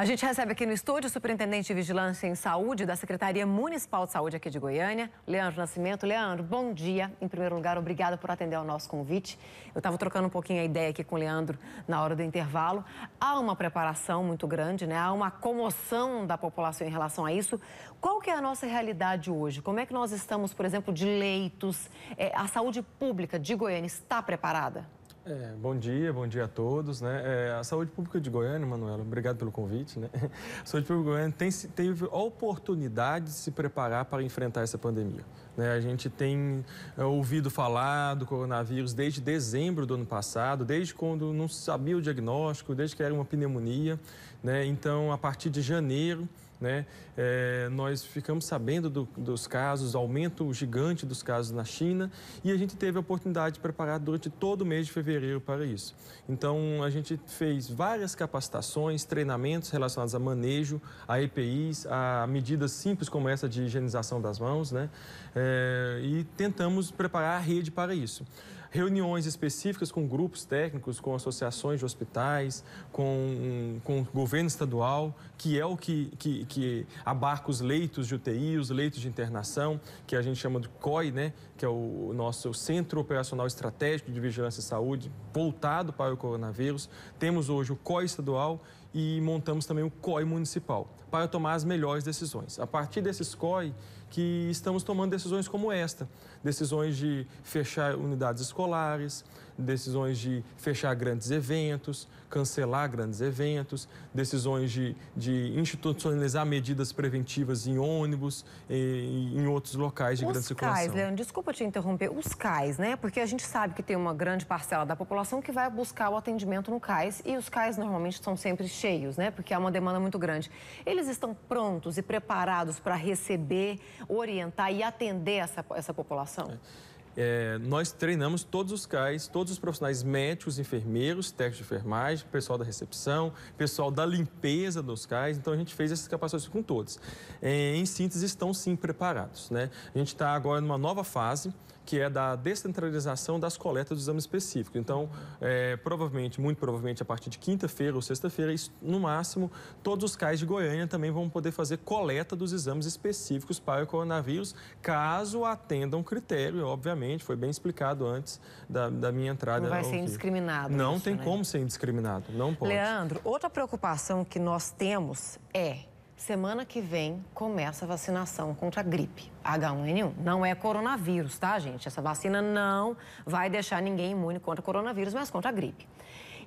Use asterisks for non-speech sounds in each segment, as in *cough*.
A gente recebe aqui no estúdio o superintendente de vigilância em saúde da Secretaria Municipal de Saúde aqui de Goiânia, Leandro Nascimento. Leandro, bom dia. Em primeiro lugar, obrigada por atender ao nosso convite. Eu estava trocando um pouquinho a ideia aqui com o Leandro na hora do intervalo. Há uma preparação muito grande, né? Há uma comoção da população em relação a isso. Qual que é a nossa realidade hoje? Como é que nós estamos, por exemplo, de leitos? É, a saúde pública de Goiânia está preparada? É, bom dia, bom dia a todos. Né? É, a saúde pública de Goiânia, Manuela, obrigado pelo convite. Né? *laughs* A saúde pública de Goiânia tem, teve a oportunidade de se preparar para enfrentar essa pandemia. Né? A gente tem é, ouvido falar do coronavírus desde dezembro do ano passado, desde quando não sabia o diagnóstico, desde que era uma pneumonia. Né? Então, a partir de janeiro, né? É, nós ficamos sabendo do, dos casos, aumento gigante dos casos na China, e a gente teve a oportunidade de preparar durante todo o mês de fevereiro para isso. Então, a gente fez várias capacitações, treinamentos relacionados a manejo, a EPIs, a medidas simples como essa de higienização das mãos, né? É, e tentamos preparar a rede para isso reuniões específicas com grupos técnicos, com associações de hospitais, com, com o governo estadual, que é o que, que, que abarca os leitos de UTI, os leitos de internação, que a gente chama de COI, né, que é o nosso Centro Operacional Estratégico de Vigilância e Saúde, voltado para o coronavírus. Temos hoje o COI estadual e montamos também o COI municipal para tomar as melhores decisões. A partir desses COI que estamos tomando decisões como esta decisões de fechar unidades escolares, decisões de fechar grandes eventos, cancelar grandes eventos, decisões de, de institucionalizar medidas preventivas em ônibus e, em outros locais de Os grande circulação. Os CAIS, Leandro, desculpa te interromper. Os CAIS, né? Porque a gente sabe que tem uma grande parcela da população que vai buscar o atendimento no CAIS e os CAIS normalmente são sempre cheios, né? Porque há uma demanda muito grande. Eles estão prontos e preparados para receber, orientar e atender essa, essa população? população? É, é, nós treinamos todos os CAIs, todos os profissionais médicos, enfermeiros, técnicos de enfermagem, pessoal da recepção, pessoal da limpeza dos CAIs. Então, a gente fez essas capacitações com todos. É, em síntese, estão sim preparados. Né? A gente está agora numa nova fase que é da descentralização das coletas dos exames específicos. Então, é, provavelmente, muito provavelmente, a partir de quinta-feira ou sexta-feira, no máximo, todos os cais de Goiânia também vão poder fazer coleta dos exames específicos para o coronavírus, caso atendam critério, obviamente, foi bem explicado antes da, da minha entrada. Não vai ser indiscriminado. Não isso, tem né? como ser indiscriminado, não pode. Leandro, outra preocupação que nós temos é Semana que vem começa a vacinação contra a gripe H1N1. Não é coronavírus, tá, gente? Essa vacina não vai deixar ninguém imune contra o coronavírus, mas contra a gripe.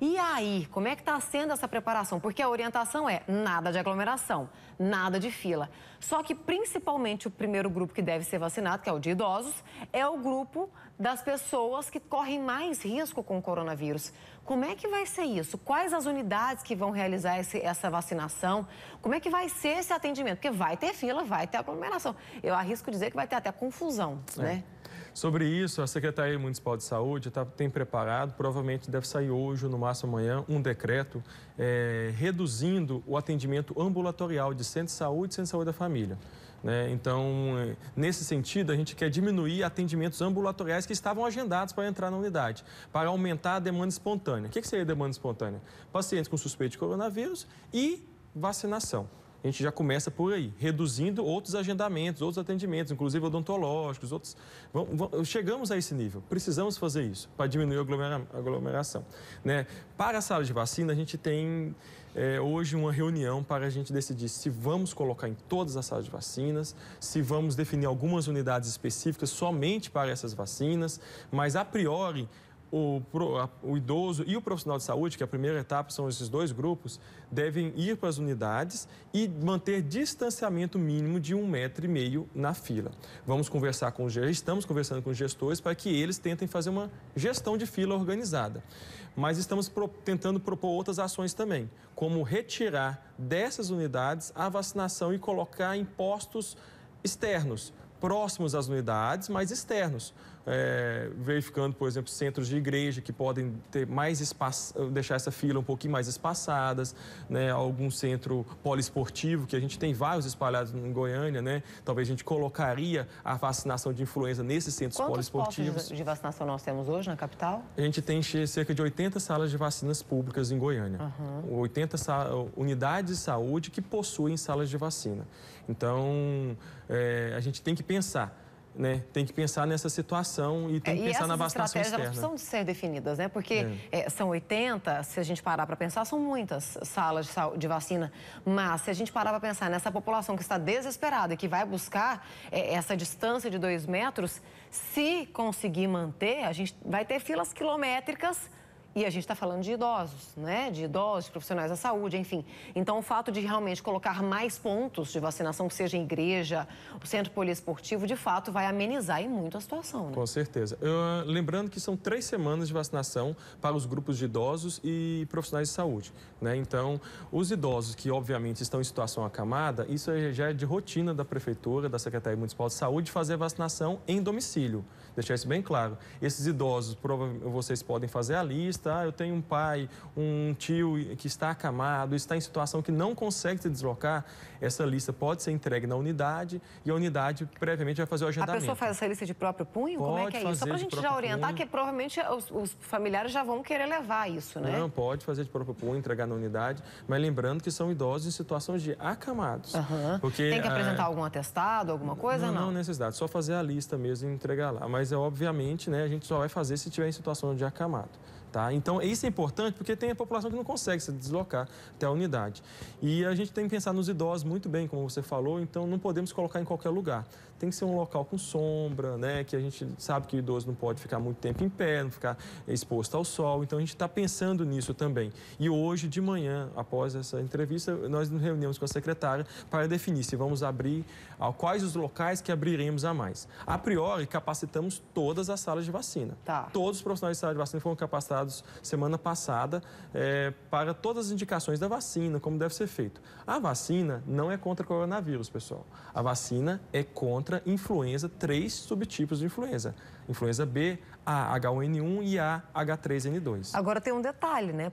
E aí, como é que está sendo essa preparação? Porque a orientação é nada de aglomeração, nada de fila. Só que principalmente o primeiro grupo que deve ser vacinado, que é o de idosos, é o grupo das pessoas que correm mais risco com o coronavírus. Como é que vai ser isso? Quais as unidades que vão realizar esse, essa vacinação? Como é que vai ser esse atendimento? Porque vai ter fila, vai ter aglomeração. Eu arrisco dizer que vai ter até confusão, é. né? Sobre isso, a Secretaria Municipal de Saúde tá, tem preparado, provavelmente deve sair hoje, no máximo amanhã, um decreto é, reduzindo o atendimento ambulatorial de centro de saúde e centro de saúde da família. Né? Então, nesse sentido, a gente quer diminuir atendimentos ambulatoriais que estavam agendados para entrar na unidade, para aumentar a demanda espontânea. O que, que seria demanda espontânea? Pacientes com suspeito de coronavírus e vacinação a gente já começa por aí, reduzindo outros agendamentos, outros atendimentos, inclusive odontológicos, outros. chegamos a esse nível, precisamos fazer isso para diminuir a aglomeração. Né? Para a sala de vacina, a gente tem é, hoje uma reunião para a gente decidir se vamos colocar em todas as salas de vacinas, se vamos definir algumas unidades específicas somente para essas vacinas, mas a priori o, o, idoso e o profissional de saúde, que é a primeira etapa são esses dois grupos, devem ir para as unidades e manter distanciamento mínimo de um metro e meio na fila. Vamos conversar com os gestores, estamos conversando com os gestores para que eles tentem fazer uma gestão de fila organizada. Mas estamos pro, tentando propor outras ações também, como retirar dessas unidades a vacinação e colocar em postos externos, próximos às unidades, mas externos é, verificando, por exemplo, centros de igreja que podem ter mais espaço, deixar essa fila um pouquinho mais espaçadas, né? algum centro poliesportivo, que a gente tem vários espalhados em Goiânia, né? Talvez a gente colocaria a vacinação de influenza nesses centros Quantos poliesportivos. Quantos de vacinação nós temos hoje na capital? A gente tem cerca de 80 salas de vacinas públicas em Goiânia, uhum. 80 unidades de saúde que possuem salas de vacina. Então, é, a gente tem que pensar né, tem que pensar nessa situação e tem é, que é, pensar na vacinação externa. estratégias precisam ser definidas, né? Porque é. É, são 80, se a gente parar para pensar, são muitas salas de, de, vacina. Mas se a gente parar para pensar nessa população que está desesperada e que vai buscar é, essa distância de dois metros, se conseguir manter, a gente vai ter filas quilométricas e a gente está falando de idosos, né? De idosos, profissionais da saúde, enfim. Então, o fato de realmente colocar mais pontos de vacinação, que seja em igreja, o centro poliesportivo, de fato, vai amenizar e muito a situação, né? Com certeza. Eu, ah, lembrando que são três semanas de vacinação para os grupos de idosos e profissionais de saúde, né? Então, os idosos que, obviamente, estão em situação acamada, isso já é de rotina da Prefeitura, da Secretaria Municipal de Saúde, fazer a vacinação em domicílio deixar isso bem claro. Esses idosos, vocês podem fazer a lista, ah, eu tenho um pai, um tio que está acamado, está em situação que não consegue se deslocar, essa lista pode ser entregue na unidade e a unidade previamente vai fazer o agendamento. A pessoa faz essa lista de próprio punho? Pode Como é que é isso? Só para a gente já orientar, punho. que provavelmente os, os, familiares já vão querer levar isso, né? Não, pode fazer de próprio punho, entregar na unidade, mas lembrando que são idosos em situação de acamados. Uhum. Porque, Tem que eh, apresentar ah, algum atestado, alguma coisa? Não, não, não necessidade, só fazer a lista mesmo e entregar lá. Mas mas é obviamente, né, a gente só vai fazer se tiver em situação de acamado. Tá? Então, isso é importante porque tem a população que não consegue se deslocar até a unidade. E a gente tem que pensar nos idosos muito bem, como você falou, então não podemos colocar em qualquer lugar. Tem que ser um local com sombra, né? que a gente sabe que o idoso não pode ficar muito tempo em pé, não ficar exposto ao sol. Então, a gente está pensando nisso também. E hoje de manhã, após essa entrevista, nós nos reunimos com a secretária para definir se vamos abrir, quais os locais que abriremos a mais. A priori, capacitamos todas as salas de vacina. Tá. Todos os profissionais de sala de vacina foram capacitados lançados semana passada é, para todas as indicações da vacina, como deve ser feito. A vacina não é contra coronavírus, pessoal. A vacina é contra influenza, três subtipos de influenza: influenza B, a H1N1 e a H3N2. Agora tem um detalhe, né?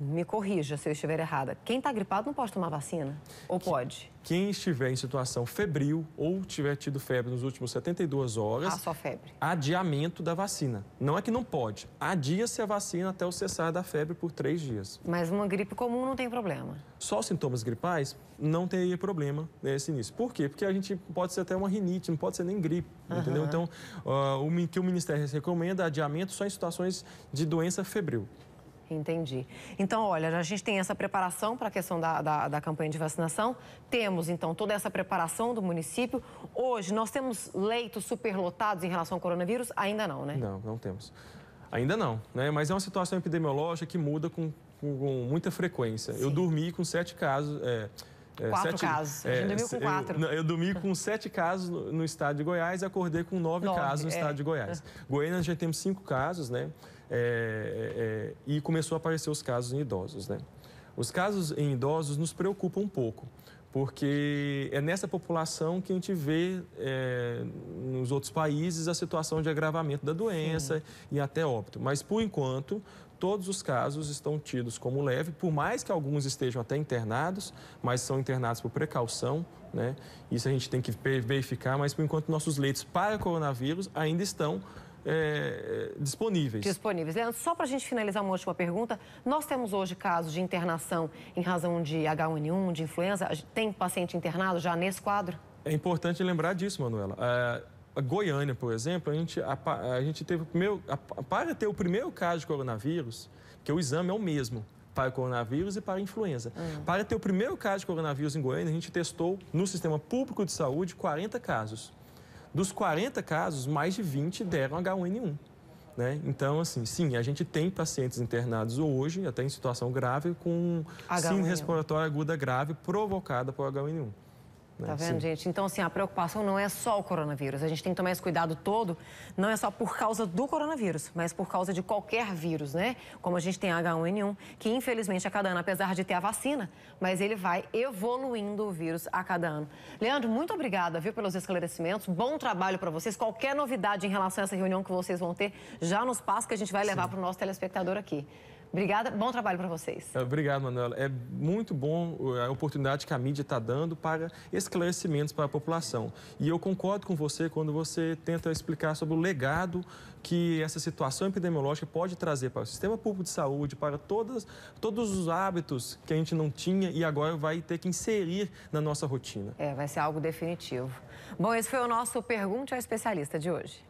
Me corrija se eu estiver errada. Quem está gripado não pode tomar vacina? Ou que, pode? Quem estiver em situação febril ou tiver tido febre nos últimos 72 horas. Ah, só febre. Adiamento da vacina. Não é que não pode. Adia-se a vacina até o cessar da febre por três dias. Mas uma gripe comum não tem problema. Só os sintomas gripais não teria problema nesse início. Por quê? Porque a gente pode ser até uma rinite, não pode ser nem gripe, uhum. entendeu? Então, uh, o que o Ministério recomenda recomenda adiamento só em situações de doença febril. Entendi. Então, olha, a gente tem essa preparação para a questão da, da, da, campanha de vacinação, temos, então, toda essa preparação do município. Hoje, nós temos leitos superlotados em relação ao coronavírus? Ainda não, né? Não, não temos. Ainda não, né? Mas é uma situação epidemiológica que muda com, com, com muita frequência. Sim. Eu dormi com sete casos, é, é, quatro sete, casos. A gente é, dormiu com quatro. Eu, eu dormi com sete casos no, no, estado de Goiás e acordei com nove, nove casos no é. estado de Goiás. *laughs* Goiânia já temos cinco casos, né? e começou a aparecer os casos em idosos, né? Os casos em idosos nos preocupam um pouco, porque é nessa população que a gente vê é, nos outros países a situação de agravamento da doença Sim. e até óbito. Mas, por enquanto, todos os casos estão tidos como leve, por mais que alguns estejam até internados, mas são internados por precaução, né? Isso a gente tem que verificar, mas por enquanto nossos leitos para coronavírus ainda estão é, disponíveis. Disponíveis. Leandro, só para a gente finalizar uma última pergunta, nós temos hoje casos de internação em razão de H1N1, de influenza. Tem paciente internado já nesse quadro? É importante lembrar disso, Manuela. É Goiânia, por exemplo, a gente, a, a gente teve o primeiro. A, para ter o primeiro caso de coronavírus, que o exame é o mesmo para o coronavírus e para a influenza. Uhum. Para ter o primeiro caso de coronavírus em Goiânia, a gente testou no sistema público de saúde 40 casos. Dos 40 casos, mais de 20 deram H1N1. Né? Então, assim, sim, a gente tem pacientes internados hoje, até em situação grave, com H1N1. síndrome respiratória aguda grave provocada por H1N1. Né? Tá vendo, Sim. gente? Então, assim, a preocupação não é só o coronavírus. A gente tem que tomar esse cuidado todo, não é só por causa do coronavírus, mas por causa de qualquer vírus, né? Como a gente tem H1N1, que infelizmente a cada ano, apesar de ter a vacina, mas ele vai evoluindo o vírus a cada ano. Leandro, muito obrigada, viu, pelos esclarecimentos. Bom trabalho para vocês. Qualquer novidade em relação a essa reunião que vocês vão ter, já nos passa que a gente vai levar para o nosso telespectador aqui. Obrigada, bom trabalho para vocês. É, obrigado, Manuela. É muito bom eh, a oportunidade que a mídia está dando para esclarecimentos para a população. E eu concordo com você quando você tenta explicar sobre o legado que essa situação epidemiológica pode trazer para o sistema público de saúde, para todas, todos os hábitos que a gente não tinha e agora vai ter que inserir na nossa rotina. É, vai ser algo definitivo. Bom, esse foi o nosso Pergunte ao Especialista de hoje.